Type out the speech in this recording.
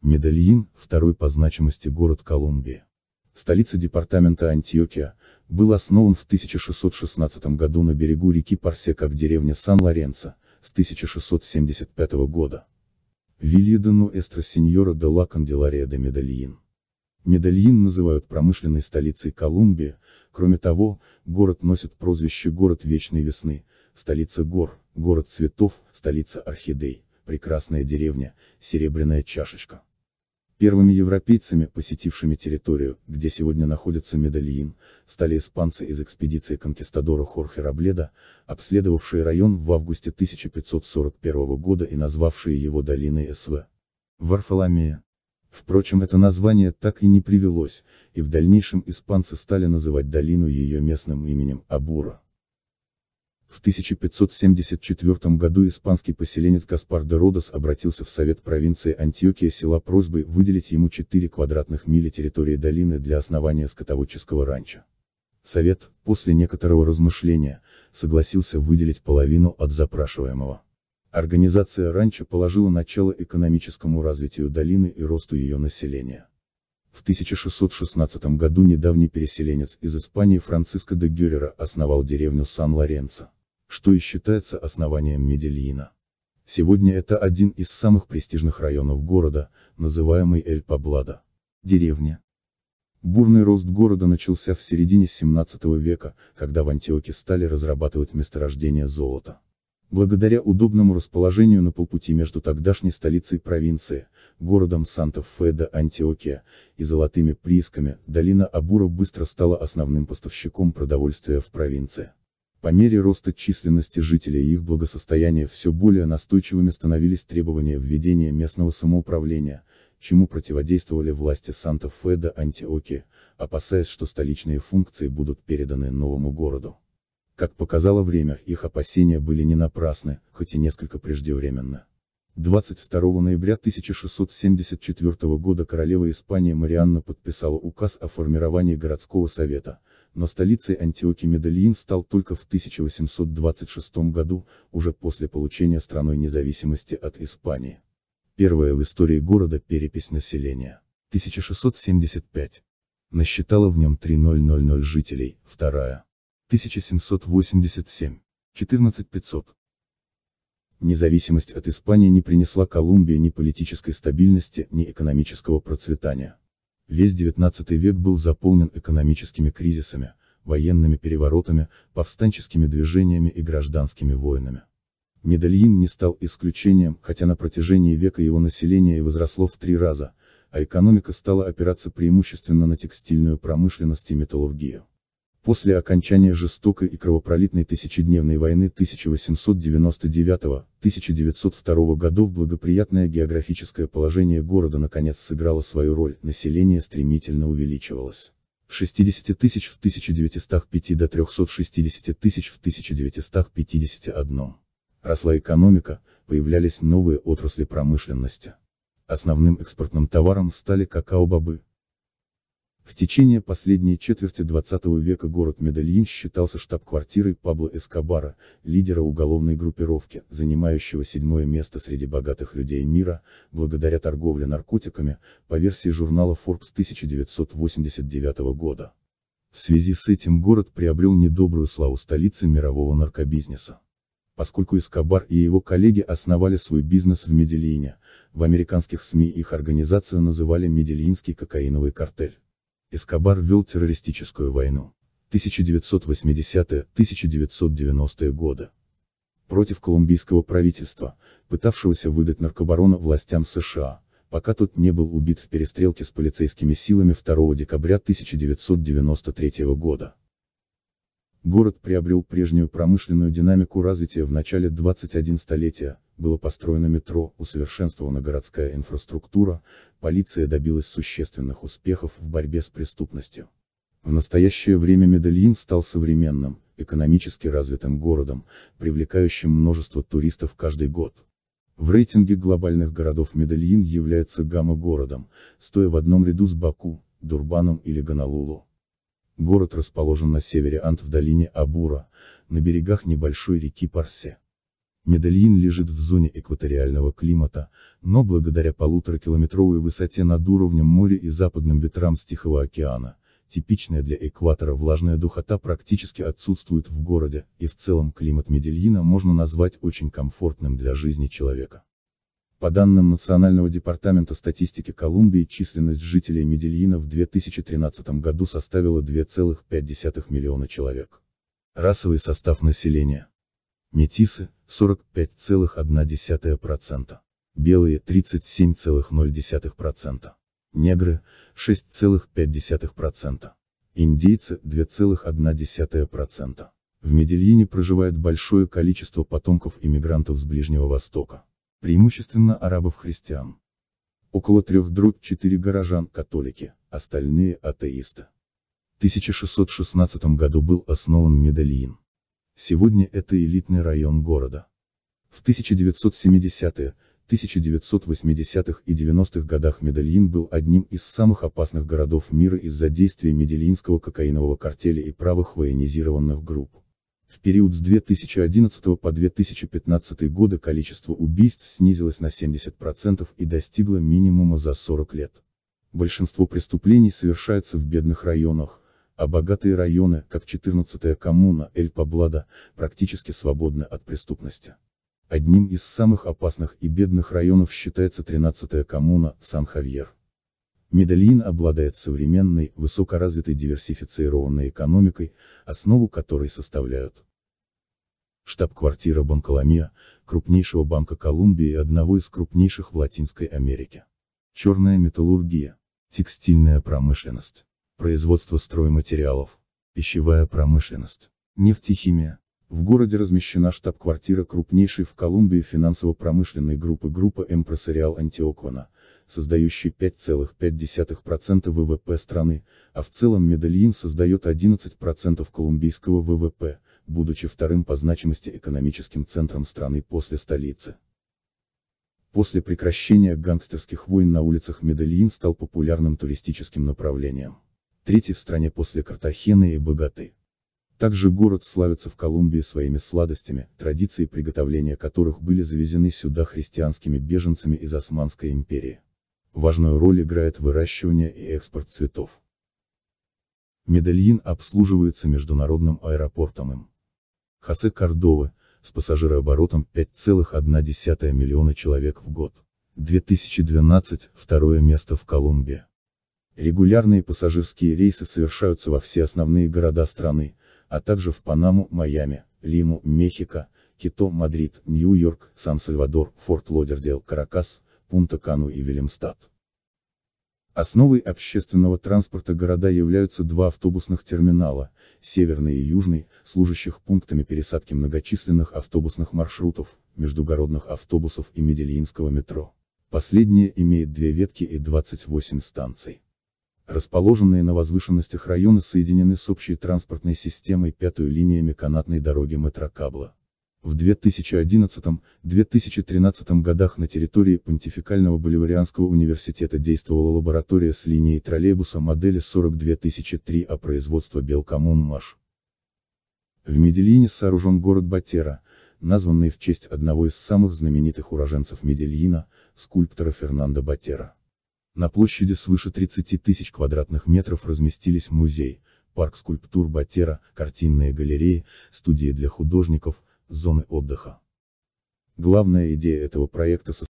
Медельин, второй по значимости город Колумбии. Столица департамента Антиокия, был основан в 1616 году на берегу реки Парсе как деревня Сан-Лоренцо, с 1675 года. Вильедану эстро сеньора де ла Канделария де Медельин. Медельин называют промышленной столицей Колумбии, кроме того, город носит прозвище «Город Вечной Весны», «Столица гор», «Город цветов», «Столица орхидей», «Прекрасная деревня», «Серебряная чашечка». Первыми европейцами, посетившими территорию, где сегодня находится Медельин, стали испанцы из экспедиции конкистадора Хорхе Рабледа, обследовавшие район в августе 1541 года и назвавшие его долиной СВ. Варфоломея. Впрочем это название так и не привелось, и в дальнейшем испанцы стали называть долину ее местным именем Абура. В 1574 году испанский поселенец Гаспар де Родос обратился в совет провинции Антиокия села просьбой выделить ему 4 квадратных мили территории долины для основания скотоводческого ранчо. Совет, после некоторого размышления, согласился выделить половину от запрашиваемого. Организация ранчо положила начало экономическому развитию долины и росту ее населения. В 1616 году недавний переселенец из Испании Франциско де Гюрера основал деревню Сан-Лоренцо что и считается основанием Медельина. Сегодня это один из самых престижных районов города, называемый Эль-Паблада. Деревня. Бурный рост города начался в середине 17 века, когда в Антиоке стали разрабатывать месторождение золота. Благодаря удобному расположению на полпути между тогдашней столицей провинции, городом Санта-Фе де Антиокия, и золотыми приисками, долина Абура быстро стала основным поставщиком продовольствия в провинции. По мере роста численности жителей и их благосостояния все более настойчивыми становились требования введения местного самоуправления, чему противодействовали власти Санта-Фе до Антиоки, опасаясь, что столичные функции будут переданы новому городу. Как показало время, их опасения были не напрасны, хоть и несколько преждевременно. 22 ноября 1674 года королева Испании Марианна подписала указ о формировании городского совета, но столицей Антиохи Медельин стал только в 1826 году, уже после получения страной независимости от Испании. Первая в истории города перепись населения. 1675. Насчитала в нем 3000 жителей, вторая. 1787. 14500. Независимость от Испании не принесла Колумбии ни политической стабильности, ни экономического процветания. Весь XIX век был заполнен экономическими кризисами, военными переворотами, повстанческими движениями и гражданскими войнами. Медельин не стал исключением, хотя на протяжении века его население и возросло в три раза, а экономика стала опираться преимущественно на текстильную промышленность и металлургию. После окончания жестокой и кровопролитной тысячедневной войны 1899-1902 годов благоприятное географическое положение города наконец сыграло свою роль, население стремительно увеличивалось. 60 тысяч в 1905 до 360 тысяч в 1951. Росла экономика, появлялись новые отрасли промышленности. Основным экспортным товаром стали какао-бобы, в течение последней четверти 20 века город Медельин считался штаб-квартирой Пабло Эскобара, лидера уголовной группировки, занимающего седьмое место среди богатых людей мира, благодаря торговле наркотиками, по версии журнала Forbes 1989 года. В связи с этим город приобрел недобрую славу столицы мирового наркобизнеса поскольку Эскобар и его коллеги основали свой бизнес в Медельине, в американских СМИ их организацию называли «Медельинский кокаиновый картель». Эскобар вел террористическую войну. 1980-1990-е годы. Против колумбийского правительства, пытавшегося выдать наркобарона властям США, пока тот не был убит в перестрелке с полицейскими силами 2 декабря 1993 года. Город приобрел прежнюю промышленную динамику развития в начале 21 столетия, было построено метро, усовершенствована городская инфраструктура, полиция добилась существенных успехов в борьбе с преступностью. В настоящее время Медельин стал современным, экономически развитым городом, привлекающим множество туристов каждый год. В рейтинге глобальных городов Медельин является гамма-городом, стоя в одном ряду с Баку, Дурбаном или Гонолулу. Город расположен на севере Ант в долине Абура, на берегах небольшой реки Парсе. Медельин лежит в зоне экваториального климата, но благодаря полуторакилометровой высоте над уровнем моря и западным ветрам с Тихого океана, типичная для экватора влажная духота практически отсутствует в городе, и в целом климат Медельина можно назвать очень комфортным для жизни человека. По данным Национального департамента статистики Колумбии, численность жителей Медельина в 2013 году составила 2,5 миллиона человек. Расовый состав населения метисы 45,1%, белые 37,0%, негры 6,5%, индейцы 2,1%. В Медельине проживает большое количество потомков иммигрантов с Ближнего Востока, преимущественно арабов-христиан. Около трех дробь четыре горожан католики, остальные атеисты. В 1616 году был основан Медельин. Сегодня это элитный район города. В 1970-е, 1980-х и 90-х годах Медельин был одним из самых опасных городов мира из-за действия медельинского кокаинового картеля и правых военизированных групп. В период с 2011 по 2015 годы количество убийств снизилось на 70% и достигло минимума за 40 лет. Большинство преступлений совершается в бедных районах, а богатые районы, как 14-я коммуна Эль-Паблада, практически свободны от преступности. Одним из самых опасных и бедных районов считается 13-я коммуна Сан-Хавьер. Медельин обладает современной, высокоразвитой диверсифицированной экономикой, основу которой составляют штаб-квартира Банколомия, крупнейшего банка Колумбии и одного из крупнейших в Латинской Америке. Черная металлургия, текстильная промышленность, производство стройматериалов, пищевая промышленность, нефтехимия. В городе размещена штаб-квартира крупнейшей в Колумбии финансово-промышленной группы группа Empresarial Антиоквана, создающей 5,5% ВВП страны, а в целом Медельин создает 11% колумбийского ВВП, будучи вторым по значимости экономическим центром страны после столицы. После прекращения гангстерских войн на улицах Медельин стал популярным туристическим направлением третий в стране после Картахены и Богаты. Также город славится в Колумбии своими сладостями, традиции приготовления которых были завезены сюда христианскими беженцами из Османской империи. Важную роль играет выращивание и экспорт цветов. Медельин обслуживается международным аэропортом им. Хосе Кордовы, с пассажирооборотом 5,1 миллиона человек в год. 2012, второе место в Колумбии. Регулярные пассажирские рейсы совершаются во все основные города страны, а также в Панаму, Майами, Лиму, Мехико, Кито, Мадрид, Нью-Йорк, Сан-Сальвадор, Форт лодердейл Каракас, Пунта-Кану и Велимстад. Основой общественного транспорта города являются два автобусных терминала, северный и южный, служащих пунктами пересадки многочисленных автобусных маршрутов, междугородных автобусов и медельинского метро. Последнее имеет две ветки и 28 станций. Расположенные на возвышенностях районы соединены с общей транспортной системой пятую линиями канатной дороги Метрокабла. В 2011-2013 годах на территории Понтификального Боливарианского университета действовала лаборатория с линией троллейбуса модели 42003 а производства Белкомун В Медельине сооружен город Батера, названный в честь одного из самых знаменитых уроженцев Медельина, скульптора Фернандо Батера. На площади свыше 30 тысяч квадратных метров разместились музей, парк скульптур Батера, картинные галереи, студии для художников, зоны отдыха. Главная идея этого проекта состоит